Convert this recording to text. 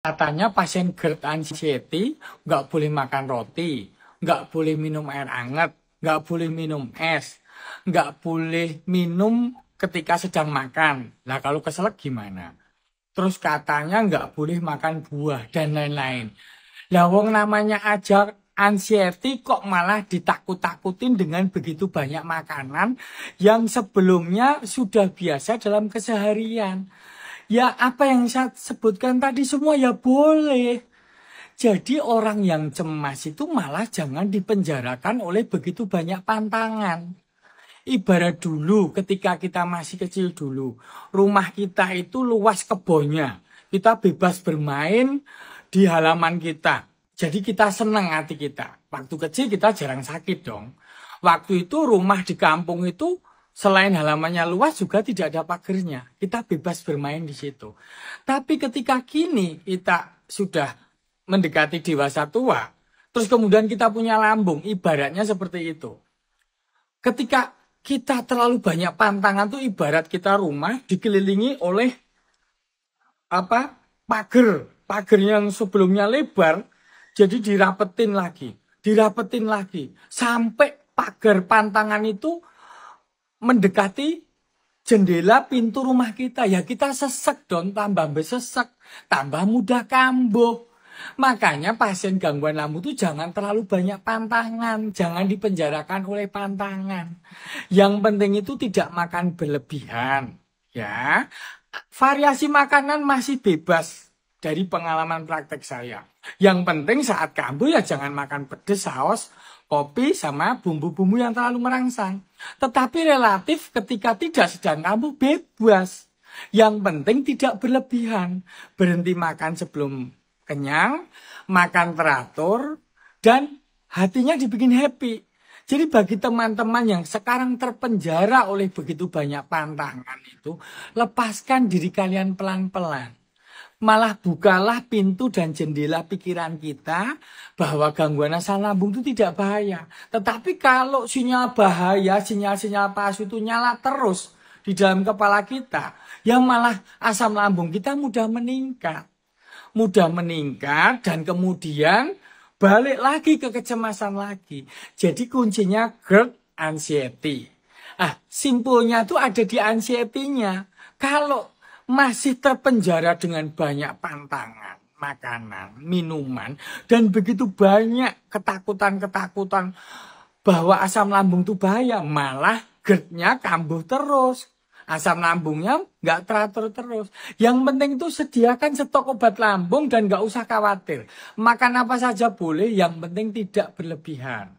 Katanya pasien GERD anxiety nggak boleh makan roti, nggak boleh minum air hangat, nggak boleh minum es, nggak boleh minum ketika sedang makan. Nah kalau keselak gimana? Terus katanya nggak boleh makan buah dan lain-lain. Lah wong namanya aja anxiety kok malah ditakut-takutin dengan begitu banyak makanan yang sebelumnya sudah biasa dalam keseharian. Ya apa yang saya sebutkan tadi semua ya boleh. Jadi orang yang cemas itu malah jangan dipenjarakan oleh begitu banyak pantangan. Ibarat dulu ketika kita masih kecil dulu, rumah kita itu luas kebonya, Kita bebas bermain di halaman kita. Jadi kita senang hati kita. Waktu kecil kita jarang sakit dong. Waktu itu rumah di kampung itu Selain halamannya luas juga tidak ada pagernya. Kita bebas bermain di situ. Tapi ketika kini kita sudah mendekati dewasa tua, terus kemudian kita punya lambung, ibaratnya seperti itu. Ketika kita terlalu banyak pantangan tuh ibarat kita rumah dikelilingi oleh apa pagar pagar yang sebelumnya lebar jadi dirapetin lagi dirapetin lagi sampai pagar pantangan itu mendekati jendela pintu rumah kita. Ya kita sesek dong, tambah besesek tambah mudah kambuh. Makanya pasien gangguan lambung itu jangan terlalu banyak pantangan, jangan dipenjarakan oleh pantangan. Yang penting itu tidak makan berlebihan, ya. Variasi makanan masih bebas dari pengalaman praktek saya. Yang penting saat kambuh ya jangan makan pedes, saus, kopi sama bumbu-bumbu yang terlalu merangsang. Tetapi relatif ketika tidak sedang kamu bebas. Yang penting tidak berlebihan. Berhenti makan sebelum kenyang, makan teratur, dan hatinya dibikin happy. Jadi bagi teman-teman yang sekarang terpenjara oleh begitu banyak pantangan itu, lepaskan diri kalian pelan-pelan malah bukalah pintu dan jendela pikiran kita bahwa gangguan asal lambung itu tidak bahaya. Tetapi kalau sinyal bahaya, sinyal-sinyal palsu itu nyala terus di dalam kepala kita, yang malah asam lambung kita mudah meningkat. Mudah meningkat dan kemudian balik lagi ke kecemasan lagi. Jadi kuncinya GERD anxiety. Ah, simpulnya tuh ada di anxiety-nya. Kalau masih terpenjara dengan banyak pantangan, makanan, minuman, dan begitu banyak ketakutan-ketakutan bahwa asam lambung itu bahaya. Malah gerdnya kambuh terus. Asam lambungnya nggak teratur terus. Yang penting itu sediakan stok obat lambung dan nggak usah khawatir. Makan apa saja boleh, yang penting tidak berlebihan.